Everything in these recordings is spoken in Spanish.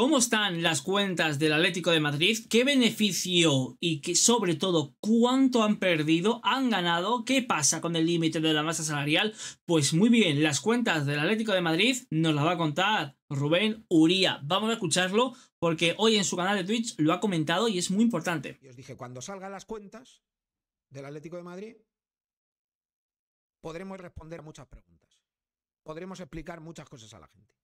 ¿Cómo están las cuentas del Atlético de Madrid? ¿Qué beneficio y sobre todo cuánto han perdido? ¿Han ganado? ¿Qué pasa con el límite de la masa salarial? Pues muy bien, las cuentas del Atlético de Madrid nos las va a contar Rubén Uría. Vamos a escucharlo porque hoy en su canal de Twitch lo ha comentado y es muy importante. Y os dije, cuando salgan las cuentas del Atlético de Madrid, podremos responder muchas preguntas. Podremos explicar muchas cosas a la gente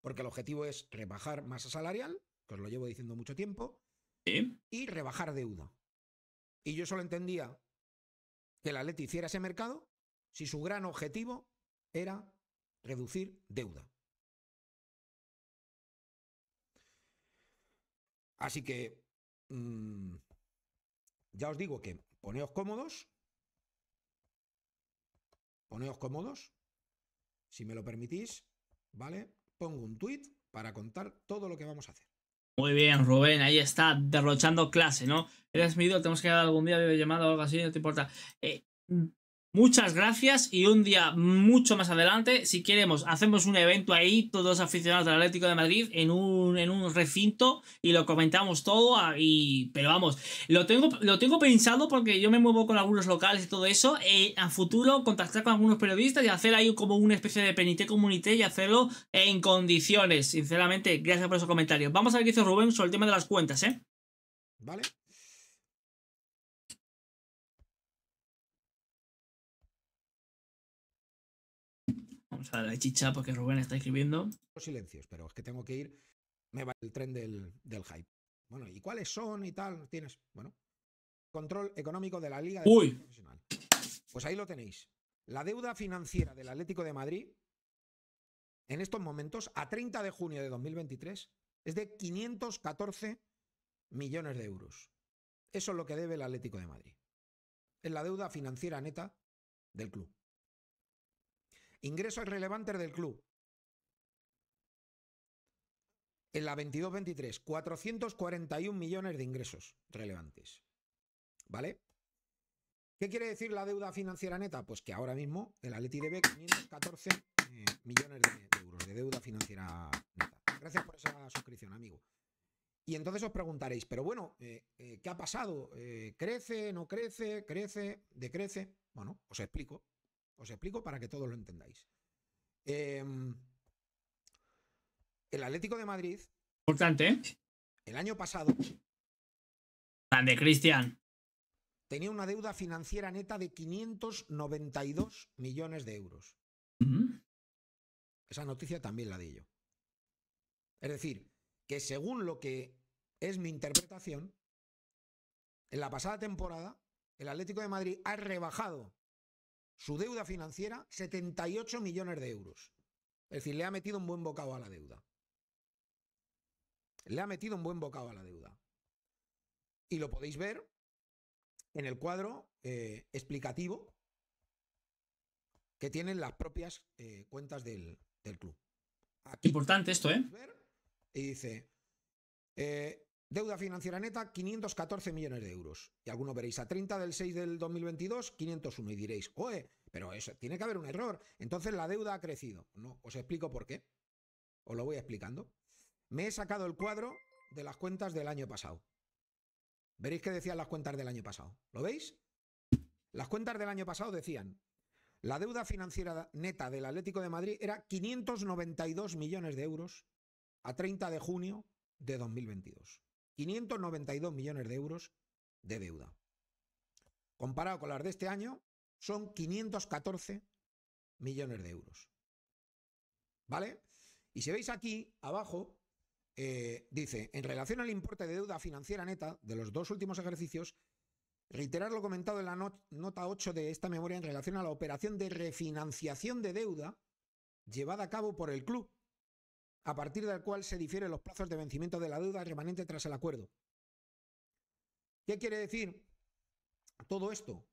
porque el objetivo es rebajar masa salarial, que os lo llevo diciendo mucho tiempo, y rebajar deuda. Y yo solo entendía que la Leti hiciera ese mercado si su gran objetivo era reducir deuda. Así que mm, ya os digo que poneos cómodos, poneos cómodos, si me lo permitís, ¿vale? pongo un tweet para contar todo lo que vamos a hacer. Muy bien, Rubén, ahí está, derrochando clase, ¿no? Eres mi tenemos que dar algún día llamado o algo así, no te importa. Eh, Muchas gracias y un día mucho más adelante, si queremos, hacemos un evento ahí, todos aficionados del Atlético de Madrid, en un, en un recinto y lo comentamos todo. Ah, pero vamos, lo tengo, lo tengo pensado porque yo me muevo con algunos locales y todo eso. y eh, a futuro, contactar con algunos periodistas y hacer ahí como una especie de penité comunité y hacerlo en condiciones. Sinceramente, gracias por esos comentarios. Vamos a ver qué dice Rubén sobre el tema de las cuentas, ¿eh? Vale. O sea la chicha porque Rubén está escribiendo. Los silencios, pero es que tengo que ir. Me va el tren del, hype. Bueno, ¿y cuáles son y tal? Tienes, bueno, control económico de la Liga Uy. Profesional. Pues ahí lo tenéis. La deuda financiera del Atlético de Madrid en estos momentos, a 30 de junio de 2023, es de 514 millones de euros. Eso es lo que debe el Atlético de Madrid. Es la deuda financiera neta del club ingresos relevantes del club. En la 22-23, 441 millones de ingresos relevantes. ¿Vale? ¿Qué quiere decir la deuda financiera neta? Pues que ahora mismo el Atleti debe 514 eh, millones de euros de deuda financiera neta. Gracias por esa suscripción, amigo. Y entonces os preguntaréis, pero bueno, eh, eh, ¿qué ha pasado? ¿Crece, no crece, crece, decrece? Bueno, os explico. Os explico para que todos lo entendáis. Em, el Atlético de Madrid. Importante. ¿eh? El año pasado. Grande, Cristian. Tenía una deuda financiera neta de 592 millones de euros. Esa noticia también la di yo. Es decir, que según lo que es mi interpretación, en la pasada temporada, el Atlético de Madrid ha rebajado su deuda financiera 78 millones de euros. Es decir, le ha metido un buen bocado a la deuda. Le ha metido un buen bocado a la deuda. Y lo podéis ver en el cuadro eh, explicativo que tienen las propias eh, cuentas del, club. Importante esto, ¿eh? Y dice, eh, Deuda financiera neta, 514 millones de euros. Y algunos veréis a 30 del 6 del 2022, 501 y diréis, oe, pero eso, tiene que haber un error. Entonces la deuda ha crecido. No, os explico por qué. Os lo voy explicando. Me he sacado el cuadro de las cuentas del año pasado. Veréis que decían las cuentas del año pasado. ¿Lo veis? Las cuentas del año pasado decían, la deuda financiera neta del Atlético de Madrid era 592 millones de euros a 30 de junio de 2022. 592 millones de euros de deuda. Comparado con las de este año, son 514 millones de euros. ¿Vale? Y si veis aquí abajo, eh, dice, en relación al importe de deuda financiera neta de los dos últimos ejercicios, reiterar lo comentado en la nota 8 de esta memoria en relación a la operación de refinanciación de deuda llevada a cabo por el club a partir del cual se difieren los plazos de vencimiento de la deuda remanente tras el acuerdo. ¿Qué quiere decir todo esto?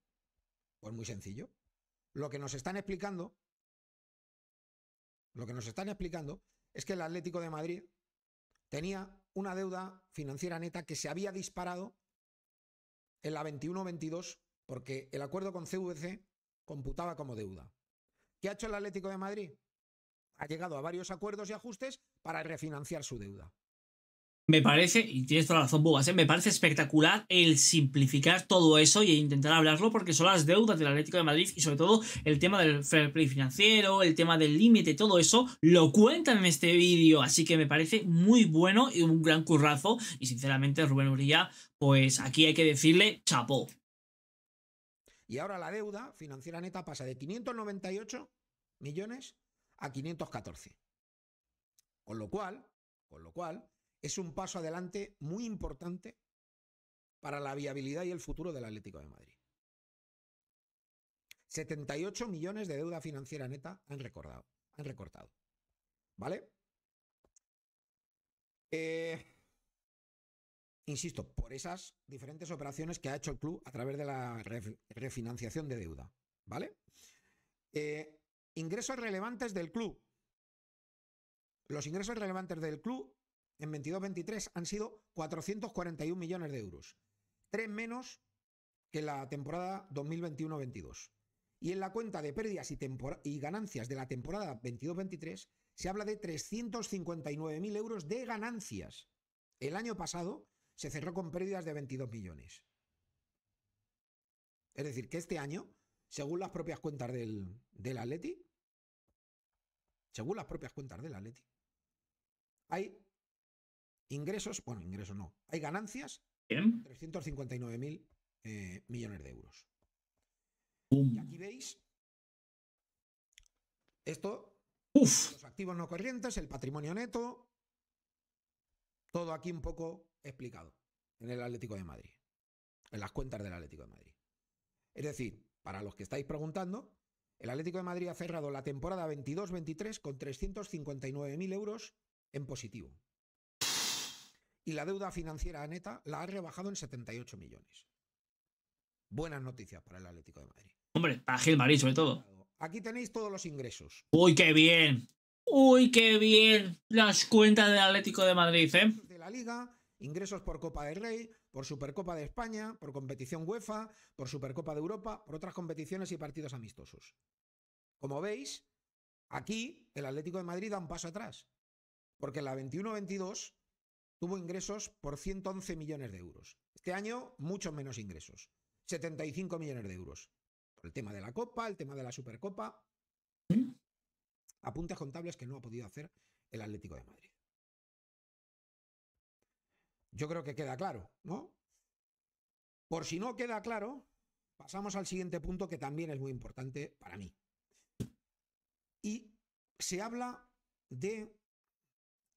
Pues muy sencillo. Lo que nos están explicando, lo que nos están explicando es que el Atlético de Madrid tenía una deuda financiera neta que se había disparado en la 21-22 porque el acuerdo con CVC computaba como deuda. ¿Qué ha hecho el Atlético de Madrid? ha llegado a varios acuerdos y ajustes para refinanciar su deuda. Me parece, y tienes toda la razón, Bugas, ¿eh? me parece espectacular el simplificar todo eso y intentar hablarlo porque son las deudas del Atlético de Madrid y sobre todo el tema del fair play financiero, el tema del límite, todo eso lo cuentan en este vídeo, así que me parece muy bueno y un gran currazo y sinceramente Rubén Urilla, pues aquí hay que decirle chapó. Y ahora la deuda financiera neta pasa de 598 millones a 514. Con lo cual, con lo cual, es un paso adelante muy importante para la viabilidad y el futuro del Atlético de Madrid. 78 millones de deuda financiera neta han, recordado, han recortado. ¿Vale? Eh, insisto, por esas diferentes operaciones que ha hecho el club a través de la refinanciación de deuda. ¿Vale? Eh, Ingresos relevantes del club. Los ingresos relevantes del club en 22-23 han sido 441 millones de euros, tres menos que la temporada 2021-22. Y en la cuenta de pérdidas y, ganancias de la temporada 22-23 se habla de 359.000 euros de ganancias. El año pasado se cerró con pérdidas de 22 millones. Es decir, que este año, según las propias cuentas del, del Atleti, según las propias cuentas del Atleti, hay ingresos, bueno, ingresos no, hay ganancias, 359 mil eh, millones de euros. Y aquí veis esto, los activos no corrientes, el patrimonio neto, todo aquí un poco explicado en el Atlético de Madrid, en las cuentas del Atlético de Madrid. Es decir, para los que estáis preguntando, el Atlético de Madrid ha cerrado la temporada 22-23 con 359.000 euros en positivo. Y la deuda financiera neta la ha rebajado en 78 millones. Buenas noticias para el Atlético de Madrid. Hombre, para Gil sobre todo. Aquí tenéis todos los ingresos. Uy, qué bien. Uy, qué bien. Las cuentas del Atlético de Madrid, ¿eh? De la liga, ingresos por Copa del Rey, por Supercopa de España, por competición UEFA, por Supercopa de Europa, por otras competiciones y partidos amistosos. Como veis, aquí el Atlético de Madrid da un paso atrás, porque en la 21-22 tuvo ingresos por 111 millones de euros. Este año, muchos menos ingresos, 75 millones de euros. Por el tema de la Copa, el tema de la Supercopa, apuntes contables que no ha podido hacer el Atlético de Madrid. Yo creo que queda claro, ¿no? Por si no queda claro, pasamos al siguiente punto que también es muy importante para mí. Y se habla de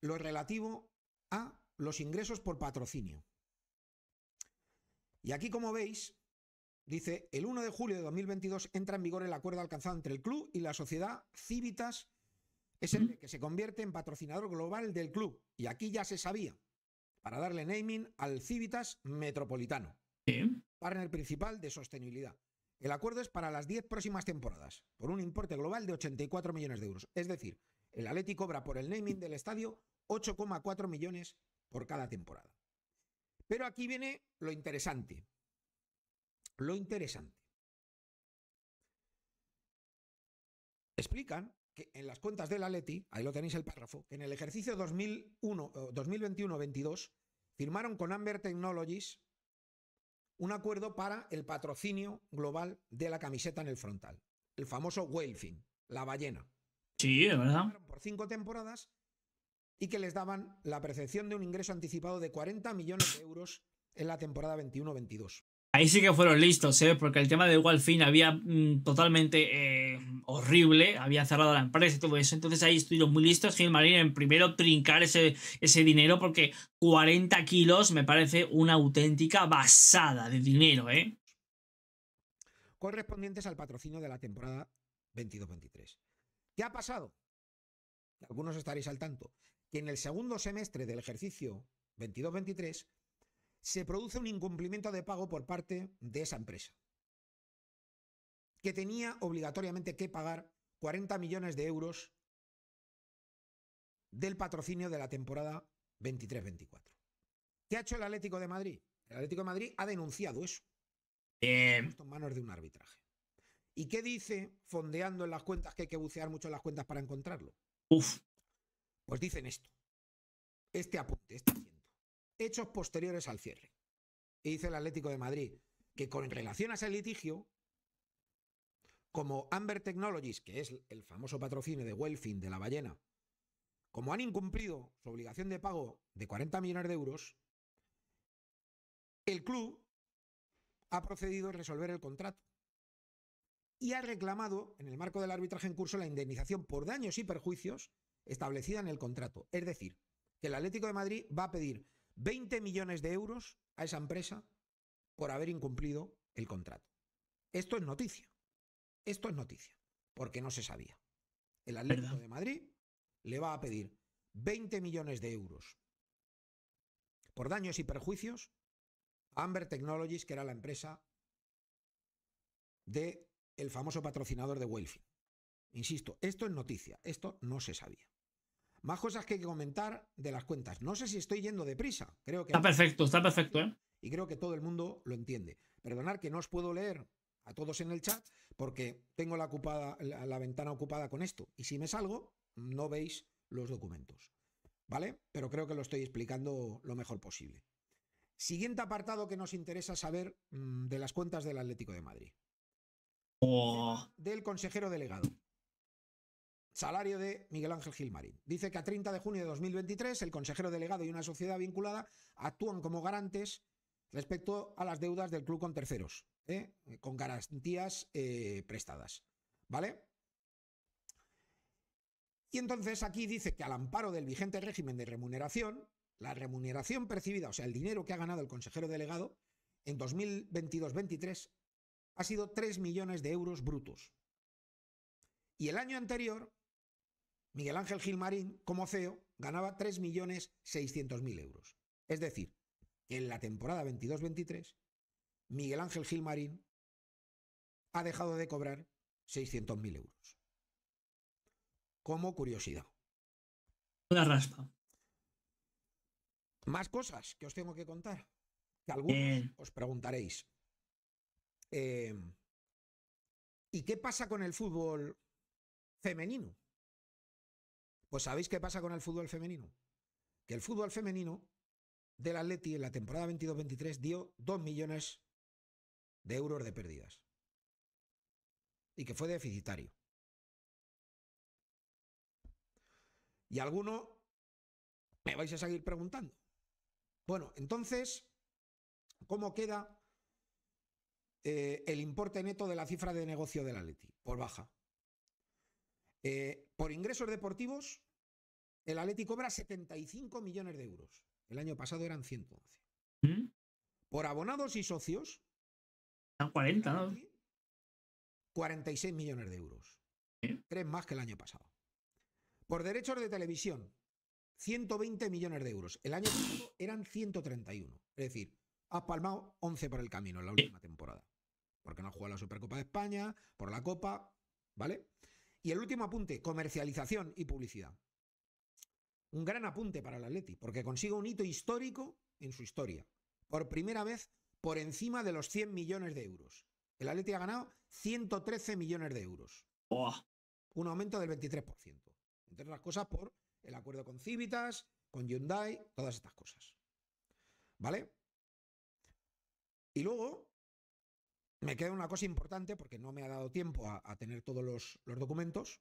lo relativo a los ingresos por patrocinio. Y aquí, como veis, dice, el 1 de julio de 2022 entra en vigor el acuerdo alcanzado entre el club y la sociedad Civitas es el que se convierte en patrocinador global del club. Y aquí ya se sabía para darle naming al Civitas Metropolitano, ¿Sí? partner principal de sostenibilidad. El acuerdo es para las 10 próximas temporadas, por un importe global de 84 millones de euros. Es decir, el Atlético cobra por el naming del estadio 8,4 millones por cada temporada. Pero aquí viene lo interesante. Lo interesante. Explican en las cuentas de la Atleti, ahí lo tenéis el párrafo, en el ejercicio 2021-22 eh, firmaron con Amber Technologies un acuerdo para el patrocinio global de la camiseta en el frontal, el famoso Welfin, la ballena. Sí, es verdad. Por cinco temporadas y que les daban la percepción de un ingreso anticipado de 40 millones de euros en la temporada 21-22. Ahí sí que fueron listos, ¿eh? porque el tema de Walfin había mm, totalmente eh, horrible, había cerrado la empresa y todo eso. Entonces ahí estuvieron muy listos. Gilmarín en primero trincar ese, ese dinero, porque 40 kilos me parece una auténtica basada de dinero, ¿eh? Correspondientes al patrocinio de la temporada 22-23. ¿Qué ha pasado? Algunos estaréis al tanto. Que en el segundo semestre del ejercicio 22-23 se produce un incumplimiento de pago por parte de esa empresa, que tenía obligatoriamente que pagar 40 millones de euros del patrocinio de la temporada 23-24. ¿Qué ha hecho el Atlético de Madrid? El Atlético de Madrid ha denunciado eso. En manos de un arbitraje. ¿Y qué dice fondeando en las cuentas que hay que bucear mucho en las cuentas para encontrarlo? Uf. Pues dicen esto. Este apunte, este hechos posteriores al cierre. Y dice el Atlético de Madrid que con relación a ese litigio, como Amber Technologies, que es el famoso patrocinio de Welfin de la ballena, como han incumplido su obligación de pago de 40 millones de euros, el club ha procedido a resolver el contrato y ha reclamado, en el marco del arbitraje en curso, la indemnización por daños y perjuicios establecida en el contrato. Es decir, que el Atlético de Madrid va a pedir 20 millones de euros a esa empresa por haber incumplido el contrato. Esto es noticia. Esto es noticia, porque no se sabía. El Atlético de Madrid le va a pedir 20 millones de euros por daños y perjuicios a Amber Technologies, que era la empresa de el famoso patrocinador de Welfi. Insisto, esto es noticia, esto no se sabía. Más cosas que hay que comentar de las cuentas. No sé si estoy yendo deprisa. Creo que está perfecto, está perfecto, ¿eh? Y creo que todo el mundo lo entiende. Perdonad que no os puedo leer a todos en el chat porque tengo la, ocupada, la, ventana ocupada con esto. Y si me salgo, no veis los documentos. ¿Vale? Pero creo que lo estoy explicando lo mejor posible. Siguiente apartado que nos interesa saber mm, de las cuentas del Atlético de Madrid. Oh. Del consejero delegado. Salario de Miguel Ángel Gilmarín. Dice que a 30 de junio de 2023 el consejero delegado y una sociedad vinculada actúan como garantes respecto a las deudas del club con terceros, ¿eh? con garantías eh, prestadas. ¿Vale? Y entonces aquí dice que al amparo del vigente régimen de remuneración, la remuneración percibida, o sea, el dinero que ha ganado el consejero delegado en 2022-23 ha sido 3 millones de euros brutos. Y el año anterior Miguel Ángel Gilmarín, como CEO, ganaba 3.600.000 euros. Es decir, en la temporada 22-23, Miguel Ángel Gilmarín ha dejado de cobrar 600.000 euros. Como curiosidad. Una raspa. Más cosas que os tengo que contar. Que algunos eh. os preguntaréis. Eh, ¿Y qué pasa con el fútbol femenino? Pues ¿sabéis qué pasa con el fútbol femenino? Que el fútbol femenino del Atleti en la temporada 22-23 dio 2 millones de euros de pérdidas. Y que fue deficitario. Y alguno me vais a seguir preguntando. Bueno, entonces, ¿cómo queda eh, el importe neto de la cifra de negocio del Atleti? por baja. Eh, por ingresos deportivos, el Atlético cobra 75 millones de euros. El año pasado eran 111. ¿Mm? Por abonados y socios. Están 40, 46 millones de euros. Tres más que el año pasado. Por derechos de televisión, 120 millones de euros. El año pasado eran 131. Es decir, has palmado 11 por el camino en la última temporada. Porque no has jugado la Supercopa de España, por la Copa, ¿vale? Y el último apunte, comercialización y publicidad. Un gran apunte para el Atleti, porque consigue un hito histórico en su historia. Por primera vez, por encima de los 100 millones de euros. El Atleti ha ganado 113 millones de euros. Un aumento del 23%. Entre otras cosas por el acuerdo con Civitas, con Hyundai, todas estas cosas. ¿Vale? Y luego, me queda una cosa importante porque no me ha dado tiempo a, tener todos los, documentos,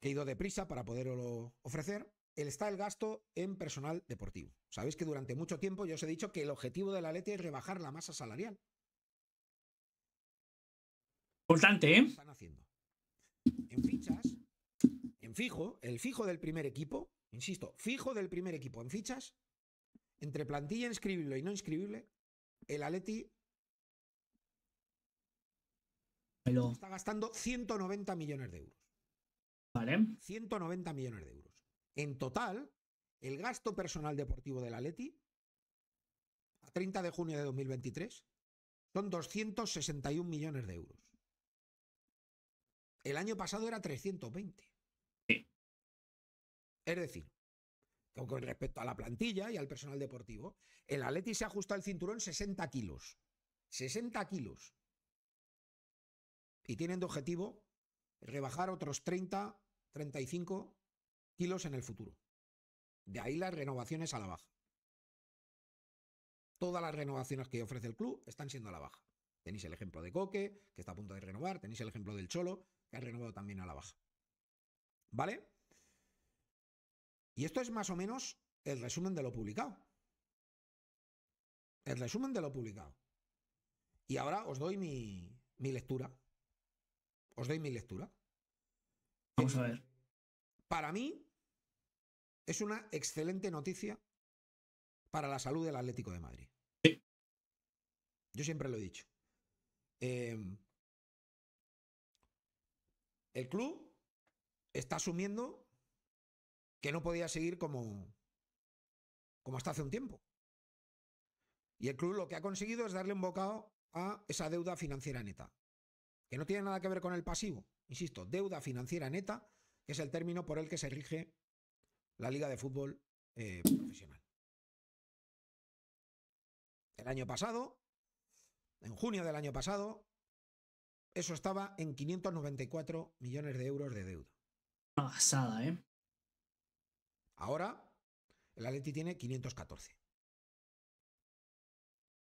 he ido deprisa para poderlo ofrecer. está el gasto en personal deportivo. Sabéis que durante mucho tiempo yo os he dicho que el objetivo del la es rebajar la masa salarial. Importante, ¿eh? Están haciendo. En fichas, en fijo, el fijo del primer equipo, insisto, fijo del primer equipo en fichas, entre plantilla inscribible y no inscribible, el Aleti Está gastando 190 millones de euros. Vale. 190 millones de euros. En total, el gasto personal deportivo del Leti, a 30 de junio de 2023 son 261 millones de euros. El año pasado era 320. Sí. Es decir, con respecto a la plantilla y al personal deportivo, el Atleti se ajusta el cinturón 60 kilos. 60 kilos y tienen de objetivo rebajar otros 30, 35 kilos en el futuro. De ahí las renovaciones a la baja. Todas las renovaciones que ofrece el club están siendo a la baja. Tenéis el ejemplo de Coque, que está a punto de renovar. Tenéis el ejemplo del Cholo, que ha renovado también a la baja. ¿Vale? Y esto es más o menos el resumen de lo publicado. El resumen de lo publicado. Y ahora os doy mi, mi lectura. Os doy mi lectura. Vamos a ver. Para mí es una excelente noticia para la salud del Atlético de Madrid. Sí. Yo siempre lo he dicho. Em, el club está asumiendo que no podía seguir como, como hasta hace un tiempo. Y el club lo que ha conseguido es darle un bocado a esa deuda financiera neta que no tiene nada que ver con el pasivo. Insisto, deuda financiera neta, que es el término por el que se rige la Liga de Fútbol eh, Profesional. El año pasado, en junio del año pasado, eso estaba en 594 millones de euros de deuda. ¿eh? Ahora, el Atleti tiene 514.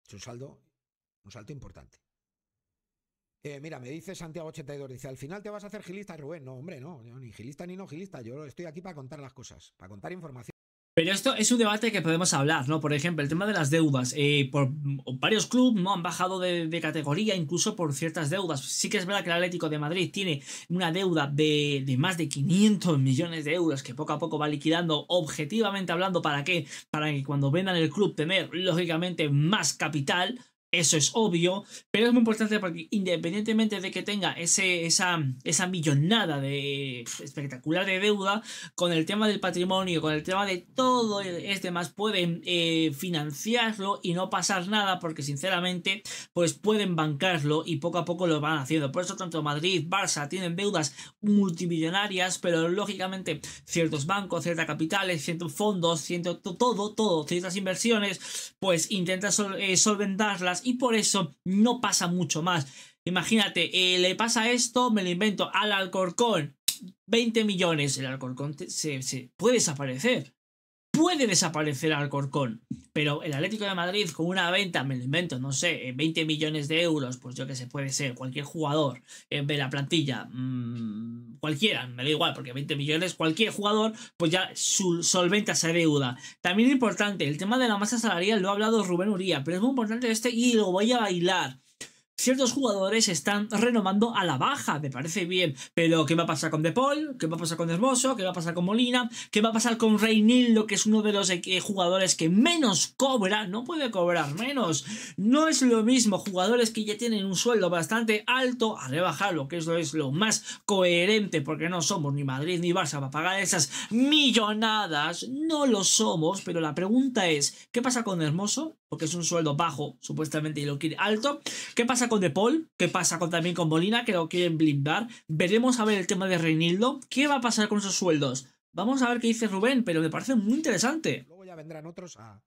Es un saldo, un salto importante. Eh, mira, me dice Santiago82, dice, al final te vas a hacer gilista, Rubén. No, hombre, no, ni gilista ni no gilista. Yo estoy aquí para contar las cosas, para contar información. Pero esto es un debate que podemos hablar, ¿no? Por ejemplo, el tema de las deudas. Eh, por varios clubes han bajado de, categoría, incluso por ciertas deudas. Sí que es verdad que el Atlético de Madrid tiene una deuda de, de, más de 500 millones de euros que poco a poco va liquidando, objetivamente hablando, ¿para qué? Para que cuando vendan el club tener, lógicamente, más capital eso es obvio, pero es muy importante porque independientemente de que tenga ese, esa, esa millonada de espectacular de deuda, con el tema del patrimonio, con el tema de todo este más pueden eh, financiarlo y no pasar nada porque sinceramente pues pueden bancarlo y poco a poco lo van haciendo. Por eso tanto Madrid, Barça tienen deudas multimillonarias, pero lógicamente ciertos bancos, ciertas capitales, ciertos fondos, cierto, todo, todo, ciertas inversiones, pues intentan eh, solventarlas y por eso no pasa mucho más. Imagínate, eh, le pasa esto, me lo invento al Alcorcón, 20 millones, el Alcorcón se puede desaparecer puede desaparecer Alcorcón, pero el Atlético de Madrid con una venta, me lo invento, no sé, 20 eh, millones de euros, pues yo que sé, puede ser cualquier jugador de eh, la plantilla, mm, cualquiera, me da igual, porque 20 millones, cualquier jugador, pues ya solventa esa deuda. También importante, el tema de la masa salarial lo ha hablado Rubén Uría, pero es muy importante este y lo voy a bailar ciertos jugadores están renovando a la baja, me parece bien, pero ¿qué va a pasar con De Paul? ¿Qué va a pasar con Hermoso? ¿Qué va a pasar con Molina? ¿Qué va a pasar con Reinildo, que es uno de los eh, jugadores que menos cobra? No puede cobrar menos. No es lo mismo jugadores que ya tienen un sueldo bastante alto a rebajarlo, que eso es lo más coherente, porque no somos ni Madrid ni Barça para pagar esas millonadas. No lo somos, pero la pregunta es, ¿qué pasa con Hermoso? Porque es un sueldo bajo, supuestamente, y lo quiere alto. ¿Qué pasa con De Paul? ¿Qué pasa con, también con Molina, que lo quieren blindar? Veremos a ver el tema de Reinildo. ¿Qué va a pasar con esos sueldos? Vamos a ver qué dice Rubén, pero me parece muy interesante. Luego ya vendrán otros a,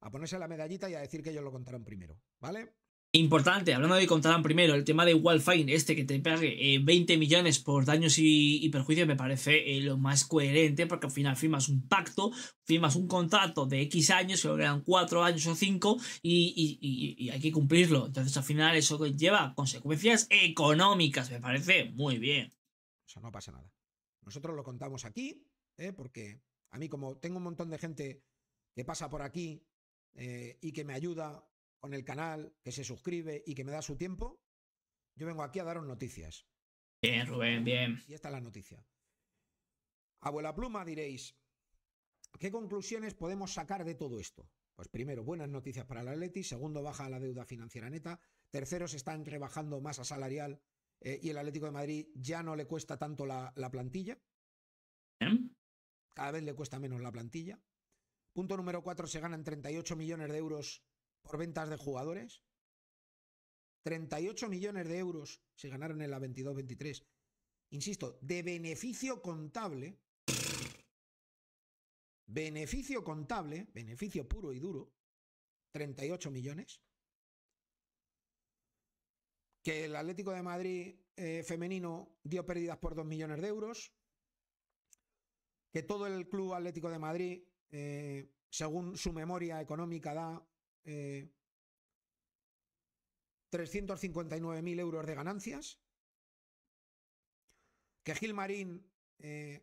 a ponerse la medallita y a decir que ellos lo contaron primero, ¿vale? Importante, hablando de Contarán primero, el tema de Wildfire, este que te pague 20 eh, millones por daños y, perjuicios me parece eh, lo más coherente porque al final firmas un pacto, firmas un contrato de X años, creo que eran 4 años o 5 y, hay que cumplirlo. Entonces al final eso lleva consecuencias económicas, me parece muy bien. O sea, no pasa nada. Nosotros lo contamos aquí, ¿eh? porque a mí como tengo un montón de gente que pasa por aquí y que me ayuda con el canal, que se suscribe y que me da su tiempo, yo vengo aquí a daros noticias. Bien, Rubén, bien. Y esta es la noticia. Abuela Pluma, diréis, ¿qué conclusiones podemos sacar de todo esto? Pues primero, buenas noticias para la Atleti, segundo, baja la deuda financiera neta, tercero, se están rebajando masa salarial eh, y el Atlético de Madrid ya no le cuesta tanto la, plantilla. Cada vez le cuesta menos la plantilla. Punto número cuatro, se ganan 38 millones de euros por ventas de jugadores. 38 millones de euros se ganaron en la 22-23. Insisto, de beneficio contable. beneficio contable, beneficio puro y duro. 38 millones. Que el Atlético de Madrid eh, femenino dio pérdidas por 2 millones de euros. Que todo el Club Atlético de Madrid, eh, según su memoria económica, da eh, 359.000 euros de ganancias. Que Gilmarín, eh,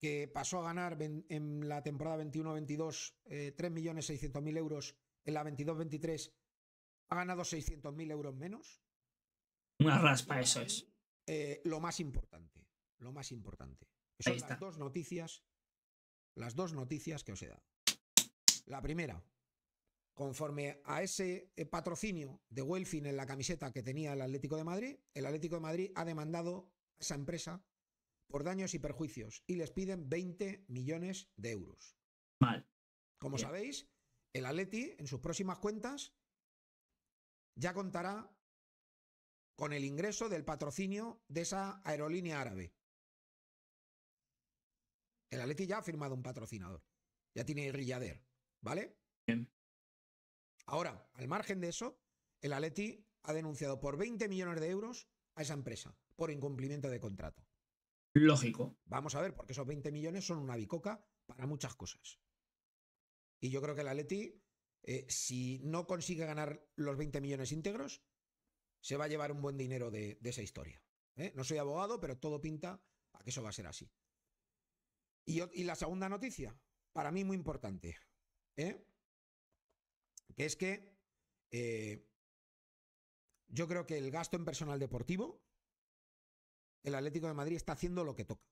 que pasó a ganar en la temporada 21-22 eh, 3.600.000 euros, en la 22-23 ha ganado 600.000 euros menos. Una raspa, eso es. Eh, lo más importante, lo más importante. son las dos noticias, las dos noticias que os he dado. La primera, conforme a ese eh, patrocinio de Welfin en la camiseta que tenía el Atlético de Madrid, el Atlético de Madrid ha demandado a esa empresa por daños y perjuicios y les piden 20 millones de euros. Mal. Como sabéis, el Atleti en sus próximas cuentas ya contará con el ingreso del patrocinio de esa aerolínea árabe. El Atleti ya ha firmado un patrocinador. Ya tiene Rillader, ¿vale? Bien. Ahora, al margen de eso, el Aleti ha denunciado por 20 millones de euros a esa empresa por incumplimiento de contrato. Lógico. Vamos a ver, porque esos 20 millones son una bicoca para muchas cosas. Y yo creo que el Aleti, eh, si no consigue ganar los 20 millones íntegros, se va a llevar un buen dinero de, esa historia. ¿eh? No soy abogado, pero todo pinta a que eso va a ser así. Y, y la segunda noticia, para mí muy importante. ¿eh? que es que eh, yo creo que el gasto en personal deportivo, el Atlético de Madrid está haciendo lo que toca.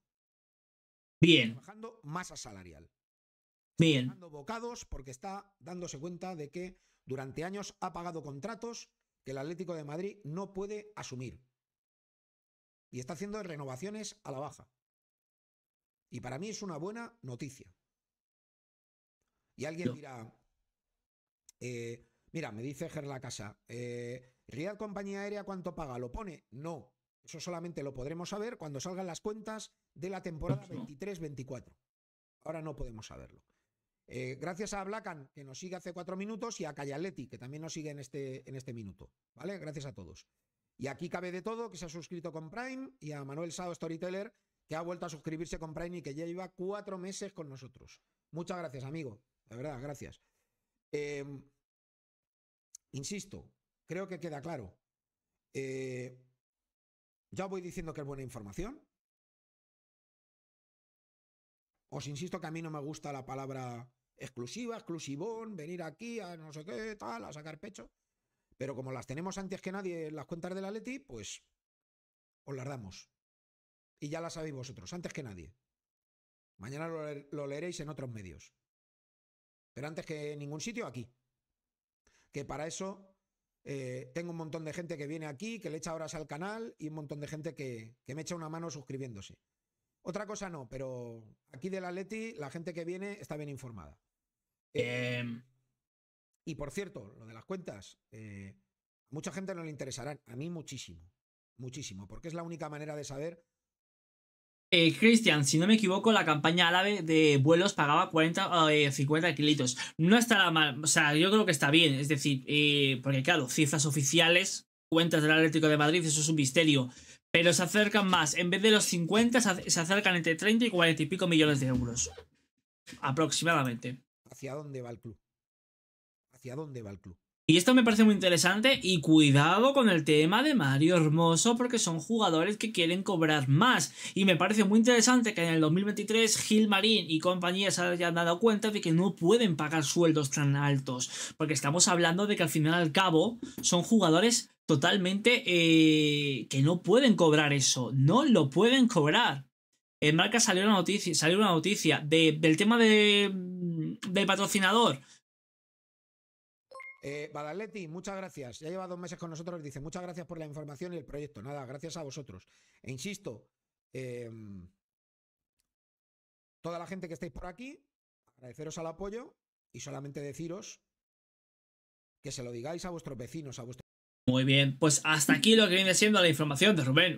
Bien. Bajando masa salarial. Bien. Está dando bocados porque está dándose cuenta de que durante años ha pagado contratos que el Atlético de Madrid no puede asumir. Y está haciendo renovaciones a la baja. Y para mí es una buena noticia. Y alguien dirá, eh, mira, me dice Gerla casa. Eh, Riad Compañía Aérea, ¿cuánto paga? ¿Lo pone? No. Eso solamente lo podremos saber cuando salgan las cuentas de la temporada 23-24. Pues Ahora no podemos saberlo. Eh, gracias a Blacan, que nos sigue hace cuatro minutos, y a Cayaletti, que también nos sigue en este, en este minuto. ¿Vale? Gracias a todos. Y aquí cabe de todo, que se ha suscrito con Prime, y a Manuel Sado, Storyteller, que ha vuelto a suscribirse con Prime y que ya lleva cuatro meses con nosotros. Muchas gracias, amigo. la verdad, gracias. Em, insisto, creo que queda claro. Eh, ya voy diciendo que es buena información. Os insisto que a mí no me gusta la palabra exclusiva, exclusivón, venir aquí a no sé qué, tal, a sacar pecho. Pero como las tenemos antes que nadie en las cuentas de la Leti, pues os las damos. Y ya las sabéis vosotros, antes que nadie. Mañana lo leeréis en otros medios. Pero antes que en ningún sitio, aquí. Que para eso eh, tengo un montón de gente que viene aquí, que le echa horas al canal y un montón de gente que, me echa una mano suscribiéndose. Otra cosa no, pero aquí de la Atleti la gente que viene está bien informada. Eh, em. y por cierto, lo de las cuentas, eh, a mucha gente no le interesará. a mí muchísimo, muchísimo, porque es la única manera de saber eh, Cristian, si no me equivoco, la campaña árabe de vuelos pagaba 40 o 50 kilitos. No está mal, o sea, yo creo que está bien. Es decir, eh, porque claro, cifras oficiales, cuentas del Atlético de Madrid, eso es un misterio. Pero se acercan más. En vez de los 50, se acercan entre 30 y 40 y pico millones de euros. Aproximadamente. ¿Hacia dónde va el club? ¿Hacia dónde va el club? Y esto me parece muy interesante y cuidado con el tema de Mario Hermoso porque son jugadores que quieren cobrar más. Y me parece muy interesante que en el 2023 Gil Marín y compañías se hayan dado cuenta de que no pueden pagar sueldos tan altos. Porque estamos hablando de que al final al cabo son jugadores totalmente eh, que no pueden cobrar eso. No lo pueden cobrar. En Marca salió una noticia, salió una noticia del tema de, del patrocinador eh, Badaletti, muchas gracias. Ya lleva dos meses con nosotros. Dice, muchas gracias por la información y el proyecto. Nada, gracias a vosotros. E insisto, em, toda la gente que estáis por aquí, agradeceros al apoyo y solamente deciros que se lo digáis a vuestros vecinos, a vuestros... Muy bien, pues hasta aquí lo que viene siendo la información de Rubén